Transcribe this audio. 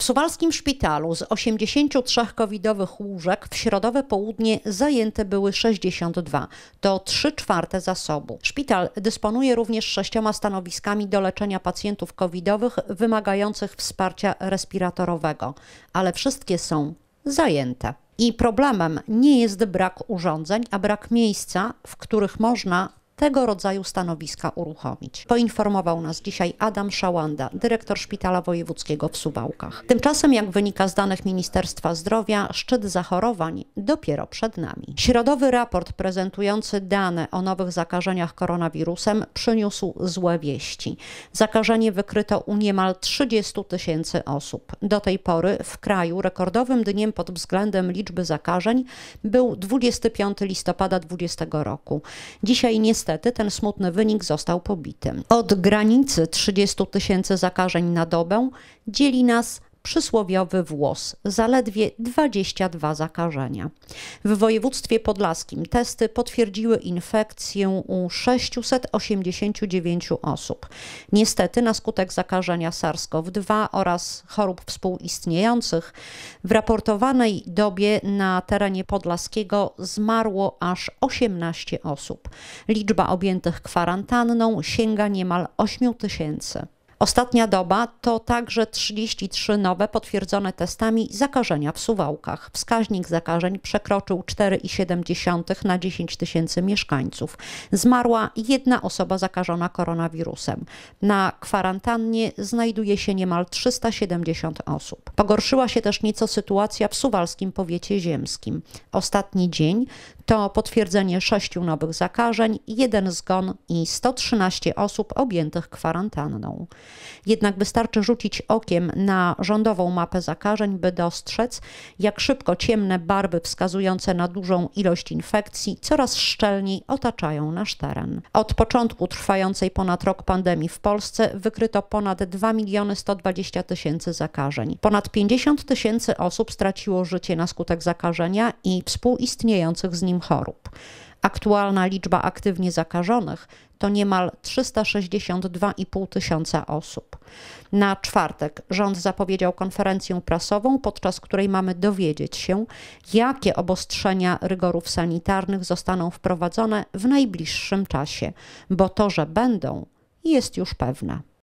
W suwalskim szpitalu z 83 covidowych łóżek w środowe południe zajęte były 62. To 3 czwarte zasobu. Szpital dysponuje również sześcioma stanowiskami do leczenia pacjentów covidowych wymagających wsparcia respiratorowego, ale wszystkie są zajęte. I problemem nie jest brak urządzeń, a brak miejsca, w których można tego rodzaju stanowiska uruchomić. Poinformował nas dzisiaj Adam Szałanda, dyrektor Szpitala Wojewódzkiego w Suwałkach. Tymczasem, jak wynika z danych Ministerstwa Zdrowia, szczyt zachorowań dopiero przed nami. Środowy raport prezentujący dane o nowych zakażeniach koronawirusem przyniósł złe wieści. Zakażenie wykryto u niemal 30 tysięcy osób. Do tej pory w kraju rekordowym dniem pod względem liczby zakażeń był 25 listopada 2020 roku. Dzisiaj niestety niestety ten smutny wynik został pobity. Od granicy 30 tysięcy zakażeń na dobę dzieli nas przysłowiowy włos, zaledwie 22 zakażenia. W województwie podlaskim testy potwierdziły infekcję u 689 osób. Niestety na skutek zakażenia SARS-CoV-2 oraz chorób współistniejących w raportowanej dobie na terenie podlaskiego zmarło aż 18 osób. Liczba objętych kwarantanną sięga niemal 8 tysięcy. Ostatnia doba to także 33 nowe potwierdzone testami zakażenia w Suwałkach. Wskaźnik zakażeń przekroczył 4,7 na 10 tysięcy mieszkańców. Zmarła jedna osoba zakażona koronawirusem. Na kwarantannie znajduje się niemal 370 osób. Pogorszyła się też nieco sytuacja w suwalskim powiecie ziemskim. Ostatni dzień to potwierdzenie sześciu nowych zakażeń, jeden zgon i 113 osób objętych kwarantanną. Jednak wystarczy rzucić okiem na rządową mapę zakażeń, by dostrzec, jak szybko ciemne barwy wskazujące na dużą ilość infekcji coraz szczelniej otaczają nasz teren. Od początku trwającej ponad rok pandemii w Polsce wykryto ponad 2 miliony 120 tysięcy zakażeń. Ponad 50 tysięcy osób straciło życie na skutek zakażenia i współistniejących z nim chorób. Aktualna liczba aktywnie zakażonych to niemal 362,5 tysiąca osób. Na czwartek rząd zapowiedział konferencję prasową, podczas której mamy dowiedzieć się, jakie obostrzenia rygorów sanitarnych zostaną wprowadzone w najbliższym czasie, bo to, że będą, jest już pewne.